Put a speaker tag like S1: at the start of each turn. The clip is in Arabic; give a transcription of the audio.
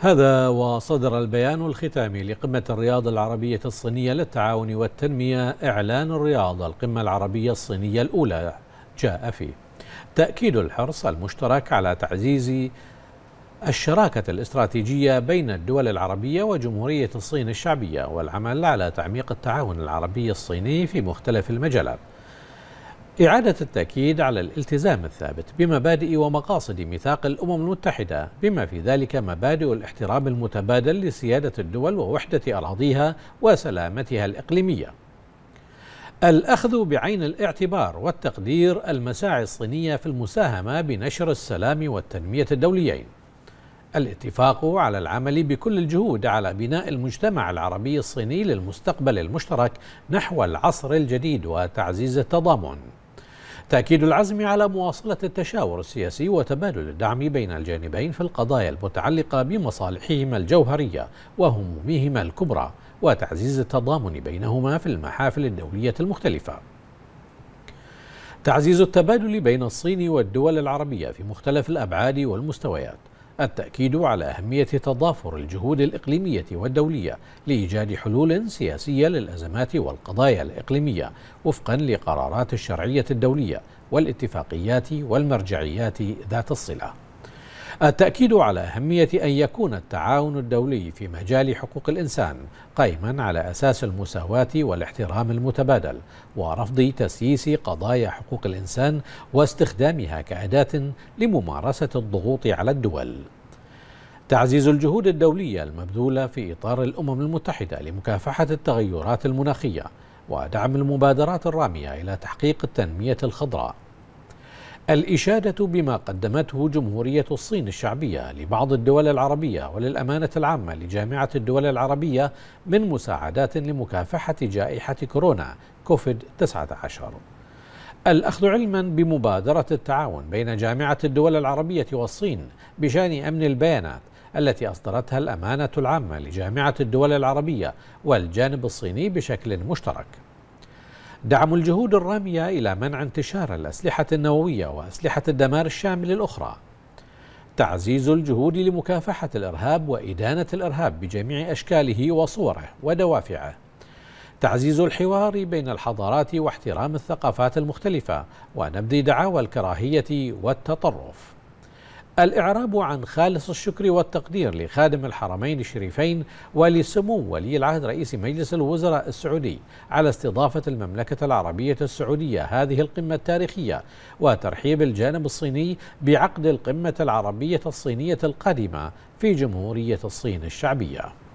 S1: هذا وصدر البيان الختامي لقمة الرياض العربية الصينية للتعاون والتنمية إعلان الرياض القمة العربية الصينية الأولى جاء فيه تأكيد الحرص المشترك على تعزيز الشراكة الاستراتيجية بين الدول العربية وجمهورية الصين الشعبية والعمل على تعميق التعاون العربي الصيني في مختلف المجالات إعادة التأكيد على الالتزام الثابت بمبادئ ومقاصد ميثاق الأمم المتحدة بما في ذلك مبادئ الاحترام المتبادل لسيادة الدول ووحدة أراضيها وسلامتها الإقليمية الأخذ بعين الاعتبار والتقدير المساعي الصينية في المساهمة بنشر السلام والتنمية الدوليين الاتفاق على العمل بكل الجهود على بناء المجتمع العربي الصيني للمستقبل المشترك نحو العصر الجديد وتعزيز التضامن تأكيد العزم على مواصلة التشاور السياسي وتبادل الدعم بين الجانبين في القضايا المتعلقة بمصالحهما الجوهرية وهمومهما الكبرى وتعزيز التضامن بينهما في المحافل الدولية المختلفة تعزيز التبادل بين الصين والدول العربية في مختلف الأبعاد والمستويات التأكيد على أهمية تضافر الجهود الإقليمية والدولية لإيجاد حلول سياسية للأزمات والقضايا الإقليمية وفقا لقرارات الشرعية الدولية والاتفاقيات والمرجعيات ذات الصلة التأكيد على أهمية أن يكون التعاون الدولي في مجال حقوق الإنسان قائما على أساس المساواة والاحترام المتبادل ورفض تسييس قضايا حقوق الإنسان واستخدامها كأداة لممارسة الضغوط على الدول تعزيز الجهود الدولية المبذولة في إطار الأمم المتحدة لمكافحة التغيرات المناخية ودعم المبادرات الرامية إلى تحقيق التنمية الخضراء الإشادة بما قدمته جمهورية الصين الشعبية لبعض الدول العربية وللأمانة العامة لجامعة الدول العربية من مساعدات لمكافحة جائحة كورونا كوفيد 19 الأخذ علما بمبادرة التعاون بين جامعة الدول العربية والصين بشأن أمن البيانات التي أصدرتها الأمانة العامة لجامعة الدول العربية والجانب الصيني بشكل مشترك دعم الجهود الرامية إلى منع انتشار الأسلحة النووية وأسلحة الدمار الشامل الأخرى تعزيز الجهود لمكافحة الإرهاب وإدانة الإرهاب بجميع أشكاله وصوره ودوافعه تعزيز الحوار بين الحضارات واحترام الثقافات المختلفة ونبذ دعاوى الكراهية والتطرف الإعراب عن خالص الشكر والتقدير لخادم الحرمين الشريفين ولسمو ولي العهد رئيس مجلس الوزراء السعودي على استضافة المملكة العربية السعودية هذه القمة التاريخية وترحيب الجانب الصيني بعقد القمة العربية الصينية القادمة في جمهورية الصين الشعبية